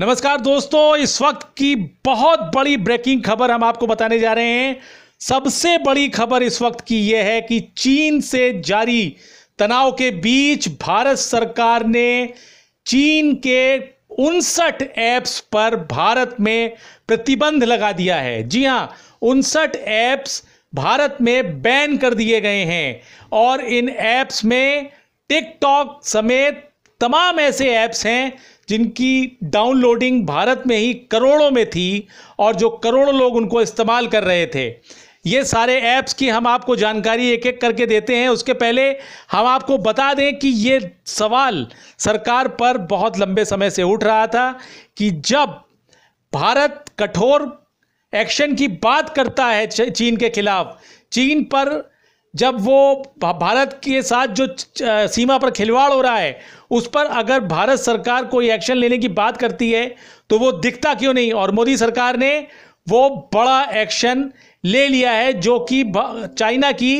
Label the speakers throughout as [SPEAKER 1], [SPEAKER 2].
[SPEAKER 1] नमस्कार दोस्तों इस वक्त की बहुत बड़ी ब्रेकिंग खबर हम आपको बताने जा रहे हैं सबसे बड़ी खबर इस वक्त की यह है कि चीन से जारी तनाव के बीच भारत सरकार ने चीन के उनसठ ऐप्स पर भारत में प्रतिबंध लगा दिया है जी हां उनसठ ऐप्स भारत में बैन कर दिए गए हैं और इन ऐप्स में टिकटॉक समेत तमाम ऐसे ऐप्स हैं जिनकी डाउनलोडिंग भारत में ही करोड़ों में थी और जो करोड़ों लोग उनको इस्तेमाल कर रहे थे ये सारे ऐप्स की हम आपको जानकारी एक एक करके देते हैं उसके पहले हम आपको बता दें कि ये सवाल सरकार पर बहुत लंबे समय से उठ रहा था कि जब भारत कठोर एक्शन की बात करता है चीन के खिलाफ चीन पर जब वो भारत के साथ जो सीमा पर खिलवाड़ हो रहा है उस पर अगर भारत सरकार कोई एक्शन लेने की बात करती है तो वो दिखता क्यों नहीं और मोदी सरकार ने वो बड़ा एक्शन ले लिया है जो कि चाइना की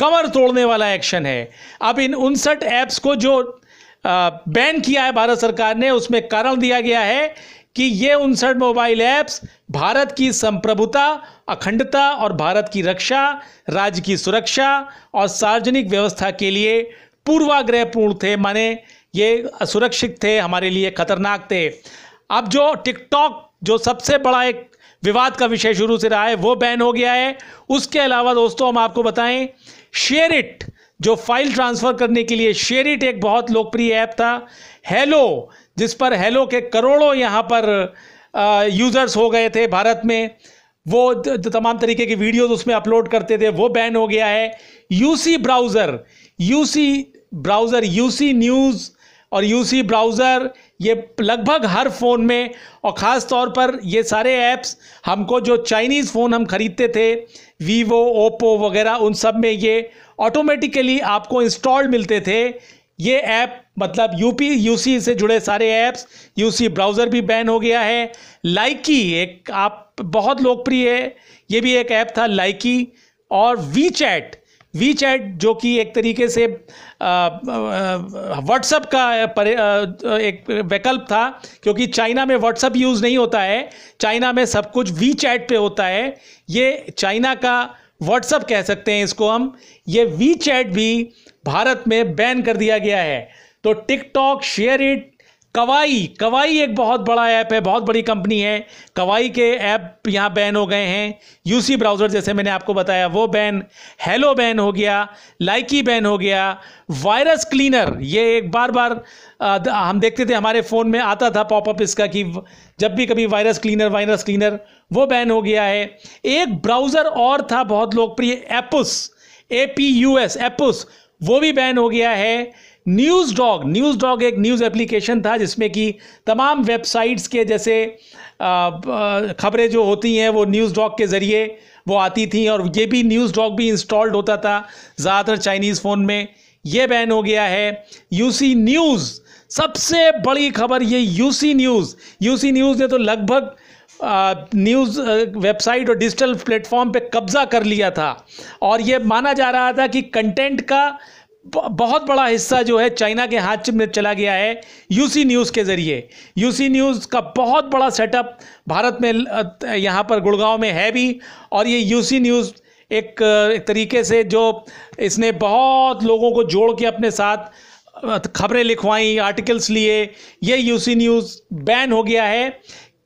[SPEAKER 1] कमर तोड़ने वाला एक्शन है अब इन उनसठ ऐप्स को जो बैन किया है भारत सरकार ने उसमें कारण दिया गया है कि ये उनसठ मोबाइल ऐप्स भारत की संप्रभुता अखंडता और भारत की रक्षा राज्य की सुरक्षा और सार्वजनिक व्यवस्था के लिए पूर्वाग्रहपूर्ण थे माने ये असुरक्षित थे हमारे लिए खतरनाक थे अब जो टिकटॉक जो सबसे बड़ा एक विवाद का विषय शुरू से रहा है वो बैन हो गया है उसके अलावा दोस्तों हम आपको बताएं शेयर इट जो फाइल ट्रांसफ़र करने के लिए शेरिट एक बहुत लोकप्रिय ऐप था हेलो जिस पर हेलो के करोड़ों यहाँ पर यूज़र्स हो गए थे भारत में वो तमाम तरीके की वीडियोस उसमें अपलोड करते थे वो बैन हो गया है UC browser UC browser UC news और यूसी ब्राउज़र ये लगभग हर फ़ोन में और ख़ास तौर पर ये सारे ऐप्स हमको जो चाइनीज़ फ़ोन हम ख़रीदते थे वीवो ओप्पो वगैरह उन सब में ये ऑटोमेटिकली आपको इंस्टॉल मिलते थे ये ऐप मतलब यूपी यूसी से जुड़े सारे ऐप्स यूसी ब्राउज़र भी बैन हो गया है लाइकी एक आप बहुत लोकप्रिय है ये भी एक ऐप था लाइकी और वी चैट वी चैट जो कि एक तरीके से व्हाट्सअप का परे, आ, एक विकल्प था क्योंकि चाइना में व्हाट्सअप यूज़ नहीं होता है चाइना में सब कुछ वी चैट पर होता है ये चाइना का व्हाट्सअप कह सकते हैं इसको हम ये वी चैट भी भारत में बैन कर दिया गया है तो TikTok SHAREit Kwai Kwai एक बहुत बड़ा ऐप है बहुत बड़ी कंपनी है कवाई के ऐप यहाँ बैन हो गए हैं यूसी ब्राउज़र जैसे मैंने आपको बताया वो बैन हेलो बैन हो गया लाइकी बैन हो गया वायरस क्लीनर ये एक बार बार आ, हम देखते थे हमारे फ़ोन में आता था पॉपअप इसका कि जब भी कभी वायरस क्लीनर वायरस क्लीनर वो बैन हो गया है एक ब्राउज़र और था बहुत लोकप्रिय APUS A P U S APUS वो भी बैन हो गया है न्यूज़ डॉग न्यूज़ डॉग एक न्यूज़ एप्लीकेशन था जिसमें कि तमाम वेबसाइट्स के जैसे खबरें जो होती हैं वो न्यूज़ डॉग के ज़रिए वो आती थी और ये भी न्यूज़ डॉग भी इंस्टॉल्ड होता था ज़्यादातर चाइनीज़ फ़ोन में ये बैन हो गया है यूसी न्यूज़ सबसे बड़ी खबर ये यूसी न्यूज़ यूसी न्यूज़ ने तो लगभग न्यूज़ वेबसाइट और डिजिटल प्लेटफॉर्म पे कब्जा कर लिया था और ये माना जा रहा था कि कंटेंट का बहुत बड़ा हिस्सा जो है चाइना के हाथ में चला गया है यूसी न्यूज़ के ज़रिए यूसी न्यूज़ का बहुत बड़ा सेटअप भारत में यहाँ पर गुड़गांव में है भी और ये यूसी न्यूज़ एक, एक तरीके से जो इसने बहुत लोगों को जोड़ के अपने साथ खबरें लिखवाई आर्टिकल्स लिए ये यूसी न्यूज़ बैन हो गया है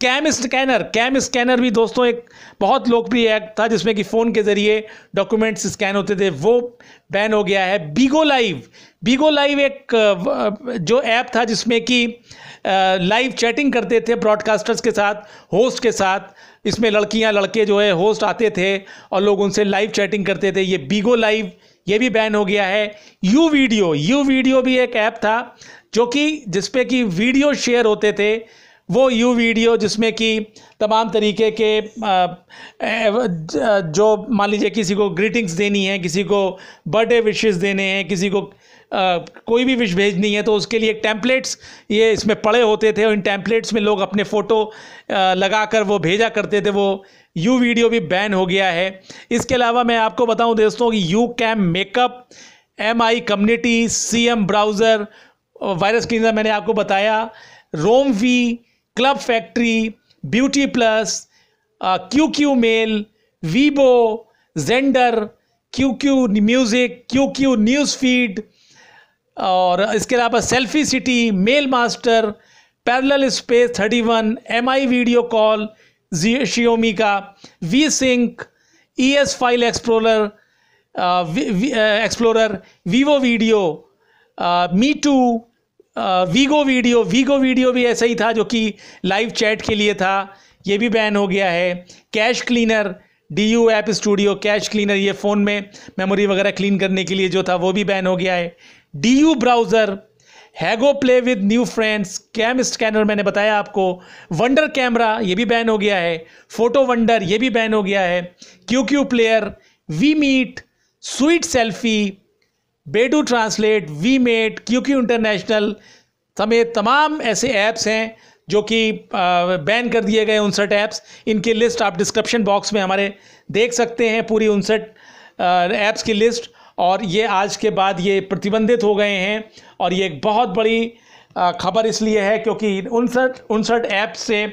[SPEAKER 1] कैम स्कैनर कैम स्कैनर भी दोस्तों एक बहुत लोकप्रिय ऐप था जिसमें कि फ़ोन के ज़रिए डॉक्यूमेंट्स स्कैन होते थे वो बैन हो गया है बीगो लाइव बीगो लाइव एक जो ऐप था जिसमें कि लाइव चैटिंग करते थे ब्रॉडकास्टर्स के साथ होस्ट के साथ इसमें लड़कियां लड़के जो है होस्ट आते थे और लोग उनसे लाइव चैटिंग करते थे ये बीगो लाइव ये भी बैन हो गया है यू वीडियो यू वीडियो भी एक ऐप था जो कि जिसपे कि वीडियो शेयर होते थे वो यू वीडियो जिसमें कि तमाम तरीके के जो मान लीजिए किसी को ग्रीटिंग्स देनी है किसी को बर्थडे विशेज़ देने हैं किसी को कोई भी विश भेजनी है तो उसके लिए टैंपलेट्स ये इसमें पड़े होते थे और इन टैंपलेट्स में लोग अपने फ़ोटो लगाकर वो भेजा करते थे वो यू वीडियो भी बैन हो गया है इसके अलावा मैं आपको बताऊं दोस्तों कि YouCam makeup M I community C M browser virus cleaner मैंने आपको बताया रोम वी club factory beauty plus Q Q mail Weibo Xender Q Q music Q Q news feed और इसके अलावा selfie city mail master parallel space thirty one M I video call Xiaomi का WeSync E S file explorer explorer Vivo video Meitu Vigo video Vigo video भी ऐसा ही था जो कि live chat के लिए था ये भी बैन हो गया है cache cleaner D U app studio cache cleaner ये फ़ोन में मेमोरी वगैरह क्लीन करने के लिए जो था वो भी बैन हो गया है D U browser Hago play with new friends cam scanner मैंने बताया आपको वंडर कैमरा ये भी बैन हो गया है फोटो वंडर ये भी बैन हो गया है Q Q player we meet sweet selfie Baidu translate V mate Q international समेत तमाम ऐसे ऐप्स हैं जो कि बैन कर दिए गए उनसठ ऐप्स इनकी लिस्ट आप डिस्क्रिप्शन बॉक्स में हमारे देख सकते हैं पूरी उनसठ ऐप्स की लिस्ट और ये आज के बाद ये प्रतिबंधित हो गए हैं और ये एक बहुत बड़ी खबर इसलिए है क्योंकि उनसठ उनसठ ऐप्स से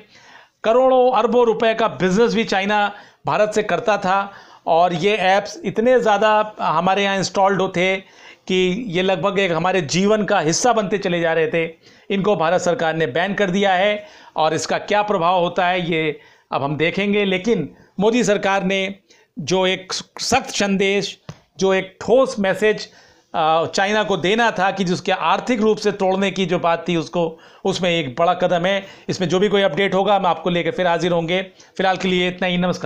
[SPEAKER 1] करोड़ों अरबों रुपए का बिज़नेस भी चाइना भारत से करता था और ये ऐप्स इतने ज़्यादा हमारे यहाँ इंस्टॉल्ड होते कि ये लगभग एक हमारे जीवन का हिस्सा बनते चले जा रहे थे इनको भारत सरकार ने बैन कर दिया है और इसका क्या प्रभाव होता है ये अब हम देखेंगे लेकिन मोदी सरकार ने जो एक सख्त संदेश जो एक ठोस मैसेज चाइना को देना था कि जिसके आर्थिक रूप से तोड़ने की जो बात थी उसको उसमें एक बड़ा कदम है इसमें जो भी कोई अपडेट होगा हम आपको लेकर फिर हाजिर होंगे फिलहाल के लिए इतना ही नमस्कार